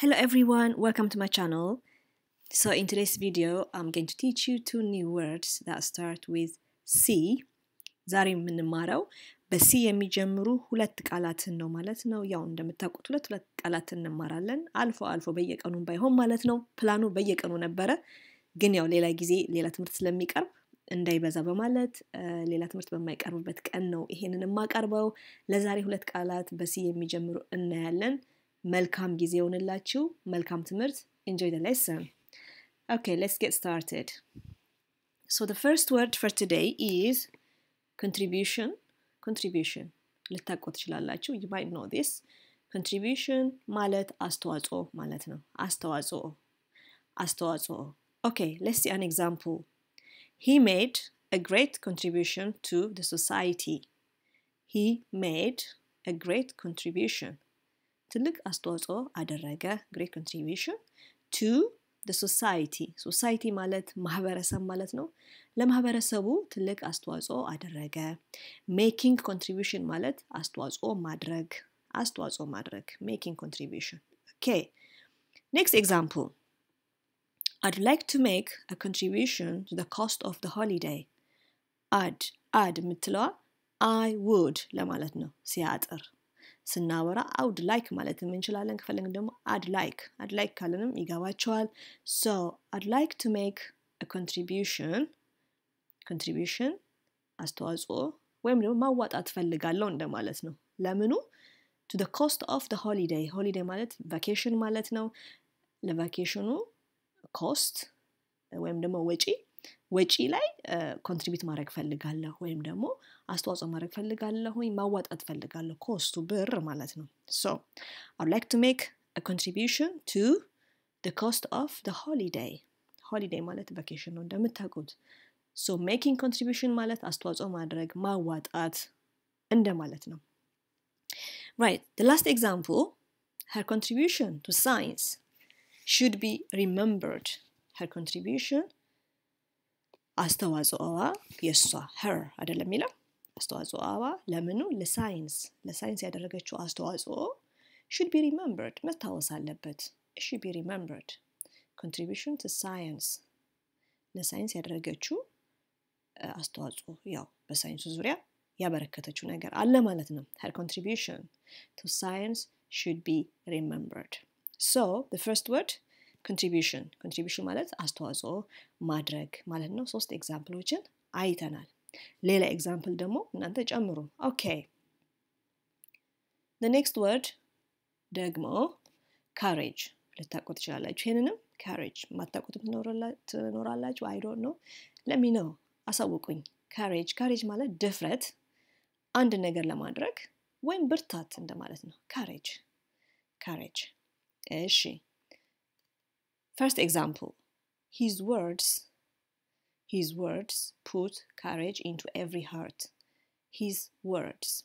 Hello everyone, welcome to my channel. So in today's video, I'm going to teach you two new words that start with ሲ ዛሬ የምንማረው በሲ የሚጀምሩ ሁለት ቃላትን ነው ማለት ነው። ያው እንደምታውቁት ሁለት ሁለት ቃላትን እንማራለን፣ አልፎ አልፎ በየቀኑ ባይሆን ማለት ነው። ፕላኑ በየቀኑ ነበረ፣ ግን ያው ሌላ ጊዜ ሌላ ትምህርት ስለሚቀርብ እንዳይበዛ በማለት ሌላ ትምህርት በማይቀርብበት ቀን ነው ይሄንን የማቀርበው። ለዛሬ ሁለት ቃላት በሲ የሚጀምሩ እናያለን። መልካም ጊዜ ይሆንላችሁ። መልካም ትምህርት. Enjoy the lesson. Okay, let's get started. So the first word for today is contribution. Contribution. ልታውቁ ትችላላችሁ. You might know this. Contribution ማለት አስተዋጽኦ ማለት ነው። አስተዋጽኦ አስተዋጽኦ። Okay, let's see an example. He made a great contribution to the society. He made a great contribution ትልቅ አስተዋጽኦ አደረገ ግሬት ኮንትሪቢሽን ቱ ሶሳይቲ ሶሳይቲ ማለት ማህበረሰብ ማለት ነው ለማህበረሰቡ ትልቅ አስተዋጽኦ አደረገ ሜኪንግ ኮንትሪቢሽን ማለት አስተዋጽኦ ማድረግ አስተዋጽኦ ማድረግ ሜኪንግ ኮንትሪቢሽን ኦኬ ኔክስት ኤግዛምፕል አድ ላይክ ቱ ሜክ አ ኮንትሪቢሽን ቱ ኮስት ኦፍ ደ the አድ አድ የምትለዋ አይ ውድ ለማለት ነው ሲያጥር ስናወራ አውድ ላይክ ማለትም እንችላለን። ከፈለግን ደግሞ አድ ላይክ አድ ላይክ ካለንም ይገባቸዋል። ሶ አድ ላይክ ቱ ሜክ ኮንትሪቢሽን ኮንትሪቢሽን አስተዋጽኦ ወይም ደግሞ ማዋጣት ፈልጋለሁ እንደማለት ነው። ለምኑ ቱ ደ ኮስት ኦፍ ደ ሆሊዴይ ሆሊደይ ማለት ቫኬሽን ማለት ነው። ለቫኬሽኑ ኮስት ወይም ደግሞ ወጪ ወጪ ላይ ኮንትሪቢዩት ማድረግ ፈልጋለሁ ወይም ደግሞ አስተዋጽኦ ማድረግ ፈልጋለሁ ወይም ማዋጣት ፈልጋለሁ ኮስቱ ብር ማለት ነው ሶ አይ ላይክ ቱ ሜክ ኮንትሪቢሽን ቱ the cost of the holiday holiday ማለት vacation ነው እንደምታውቁት ሶ ሜኪንግ ኮንትሪቢሽን ማለት አስተዋጽኦ ማድረግ ማዋጣት እንደማለት ነው right the last example her contribution to science should be remembered her contribution አስተዋጽኦዋ የእሷ ሄር አይደለም የሚለው አስተዋጽኦዋ ለምኑ ለሳይንስ ለሳይንስ ያደረገችው አስተዋጽኦ ሹድ ቢ ሪመምበርድ መታወስ አለበት ሺ ቢ ሪመምበርድ ኮንትሪቢሽን ቱ ሳይንስ ለሳይንስ ያደረገችው አስተዋጽኦ ያው በሳይንሱ ዙሪያ ያበረከተችው ነገር አለ ማለት ነው ሄር ኮንትሪቢሽን ቱ ሳይንስ ሹድ ቢ ሪመምበርድ ሶ ፈርስት ወርድ ኮንትሪቢሽን ኮንትሪቢሽን ማለት አስተዋጽኦ ማድረግ ማለት ነው ሶስት ኤግዛምፕሎችን አይተናል ሌላ ኤግዛምፕል ደግሞ እናንተ ጨምሩ ኦኬ ኔክስት ወርድ ደግሞ ካሬጅ ልታውቁ ትችላላችሁ ይህንንም ካሬጅ የማታውቁትም ትኖራላችሁ አይዶ ነው ለሚ ነው አሳውቁኝ ካሬጅ ካሬጅ ማለት ድፍረት አንድ ነገር ለማድረግ ወይም ብርታት እንደማለት ነው ካሬጅ ካሬጅ እሺ First example, his words, his words put courage into every heart. His words.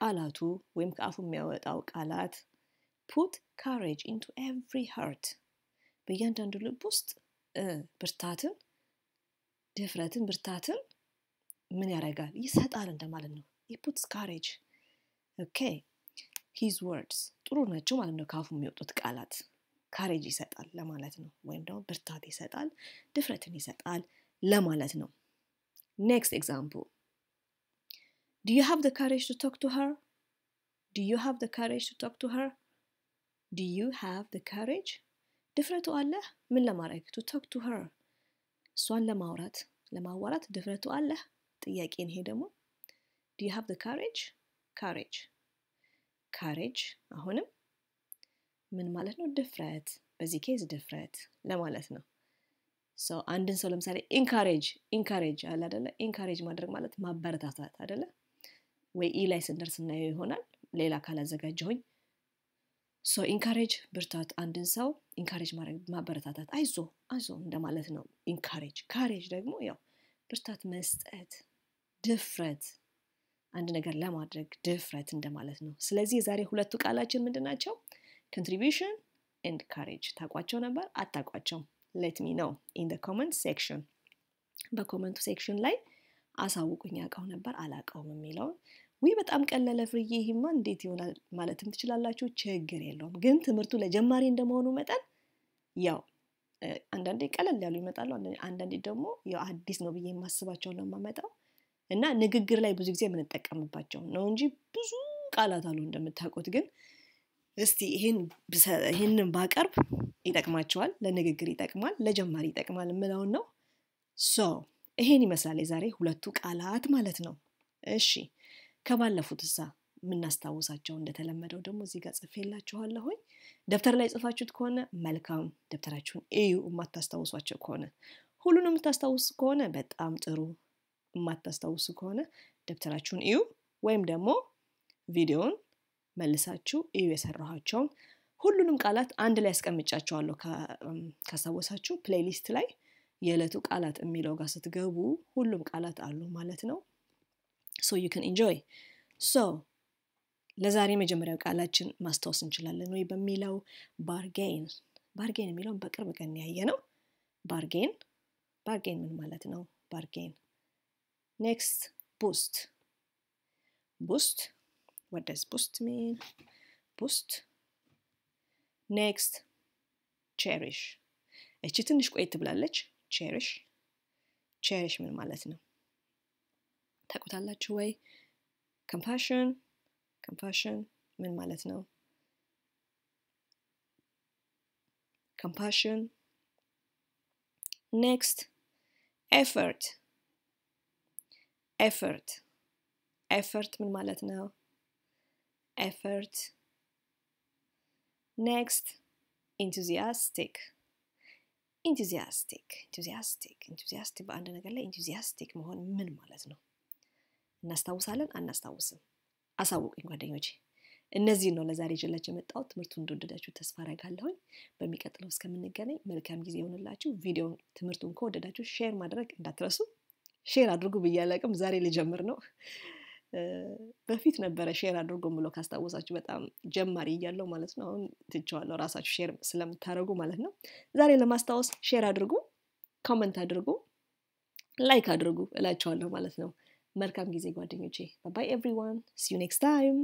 ቃላቱ ወይም ከአፉ የሚያወጣው ቃላት ፑት ካሬጅ ኢንቱ ኤቭሪ ሃርት በእያንዳንዱ ልብ ውስጥ ብርታትን ድፍረትን ብርታትን ምን ያደርጋል ይሰጣል እንደማለት ነው የፑትስ ካሬጅ ኦኬ ሂዝ ወርድስ ጥሩ ናቸው ማለት ነው ከአፉ የሚወጡት ቃላት ካሬጅ ይሰጣል ለማለት ነው። ወይም ደግሞ ብርታት ይሰጣል፣ ድፍረትን ይሰጣል ለማለት ነው። ኔክስት ኤግዛምፕል ዱ ዩ ሃቭ ካሬጅ ቱ ቶክ ቱ ሀር? ዱ ዩ ሃቭ ካሬጅ ቱ ቶክ ቱ ሀር? ዱ ዩ ሃቭ ካሬጅ ድፍረቱ አለህ ምን ለማድረግ ቱ ቶክ ቱ ሀር እሷን ለማውራት ለማዋራት ድፍረቱ አለህ ጥያቄን ይሄ ደግሞ ዱ ዩ ሃቭ ካሬጅ ካሬጅ ካሬጅ አሁንም ምን ማለት ነው? ድፍረት፣ በዚህ ኬዝ ድፍረት ለማለት ነው። አንድን ሰው ለምሳሌ ኢንካሬጅ ኢንካሬጅ አለ አደለ? ኢንካሬጅ ማድረግ ማለት ማበረታታት አደለ? ወይ ኢ ላይ ስንደርስ እናየው ይሆናል። ሌላ ካላዘጋጀሁኝ ሶ ኢንካሬጅ ብርታት፣ አንድን ሰው ኢንካሬጅ ማድረግ ማበረታታት፣ አይዞ አይዞ እንደማለት ነው። ኢንካሬጅ ካሬጅ ደግሞ ያው ብርታት መስጠት፣ ድፍረት አንድ ነገር ለማድረግ ድፍረት እንደማለት ነው። ስለዚህ የዛሬ ሁለቱ ቃላችን ምንድን ናቸው? ኮንትሪቢሽን ኤንድ ካሬጅ ታቋቸው ነበር አታቋቸው ሌት ሚ ነው ኢን ደ ኮመንት ሴክሽን በኮመንቱ ሴክሽን ላይ አሳውቁኝ አውቀው ነበር አላቀውም የሚለውን ዊ በጣም ቀለለ ፍርዬ ይህማ እንዴት ይሆናል ማለትም ትችላላችሁ ችግር የለውም ግን ትምህርቱ ለጀማሪ እንደመሆኑ መጠን ያው አንዳንዴ ቀለል ያሉ ይመጣሉ አንዳንዴ ደግሞ ያው አዲስ ነው ብዬ የማስባቸው ነው የማመጣው እና ንግግር ላይ ብዙ ጊዜ የምንጠቀምባቸው ነው እንጂ ብዙ ቃላት አሉ እንደምታውቁት ግን እስቲ ይህንን ባቀርብ ይጠቅማቸዋል፣ ለንግግር ይጠቅማል፣ ለጀማሪ ይጠቅማል የምለውን ነው። ሶ ይሄን ይመስላል የዛሬ ሁለቱ ቃላት ማለት ነው። እሺ ከባለፉት እሳ የምናስታውሳቸው እንደተለመደው ደግሞ እዚህ ጋር ጽፌላችኋለሁኝ። ደብተር ላይ ጽፋችሁት ከሆነ መልካም፣ ደብተራችሁን እዩ። የማታስታውሷቸው ከሆነ ሁሉንም የምታስታውሱ ከሆነ በጣም ጥሩ። የማታስታውሱ ከሆነ ደብተራችሁን እዩ ወይም ደግሞ ቪዲዮውን መልሳችሁ እዩ የሰራኋቸውን ሁሉንም ቃላት አንድ ላይ ያስቀምጫቸዋለሁ ካሳወሳችሁ ፕሌሊስት ላይ የዕለቱ ቃላት የሚለው ጋር ስትገቡ ሁሉም ቃላት አሉ ማለት ነው ሶ ዩ ን ኢንጆይ ሶ ለዛሬ መጀመሪያው ቃላችን ማስታወስ እንችላለን ወይ በሚለው ባርጌን ባርጌን የሚለውን በቅርብ ቀን ያየ ነው ባርጌን ባርጌን ምን ማለት ነው ባርጌን ኔክስት ቡስት ቡስት What does boost mean? Boost. Next, cherish. እቺ ትንሽ ቆየት ብላለች ቼሪሽ ቼሪሽ ምን ማለት ነው? ታውቁታላችሁ ወይ? ኮምፓሽን ኮምፓሽን ምን ማለት ነው? ኮምፓሽን ኔክስት ኤፈርት ኤፈርት ኤፈርት ምን ማለት ነው? effort. Next, enthusiastic. ኢንቱዚያስቲክ ኢንቱዚያስቲክ ኢንቱዚያስቲክ በአንድ ነገር ላይ ኢንቱዚያስቲክ መሆን ምን ማለት ነው? እናስታውሳለን? አናስታውስም? አሳውቁኝ ጓደኞች እነዚህ ነው ለዛሬ ይዤላችሁ የመጣሁት። ትምህርቱን እንደወደዳችሁ ተስፋ አደርጋለሁኝ። በሚቀጥለው እስከምንገናኝ መልካም ጊዜ የሆንላችሁ። ቪዲዮ ትምህርቱን ከወደዳችሁ ሼር ማድረግ እንዳትረሱ። ሼር አድርጉ ብያለቅም ዛሬ ልጀምር ነው። በፊት ነበረ ሼር አድርጎ ብሎ ካስታወሳችሁ በጣም ጀማሪ እያለው ማለት ነው። አሁን ትችዋለሁ ራሳችሁ ሼር ስለምታደርጉ ማለት ነው። ዛሬ ለማስታወስ ሼር አድርጉ፣ ኮመንት አድርጉ፣ ላይክ አድርጉ እላቸዋለሁ ማለት ነው። መልካም ጊዜ ጓደኞቼ። ባይ ኤቭሪዋን ሲዩ ኔክስት ታይም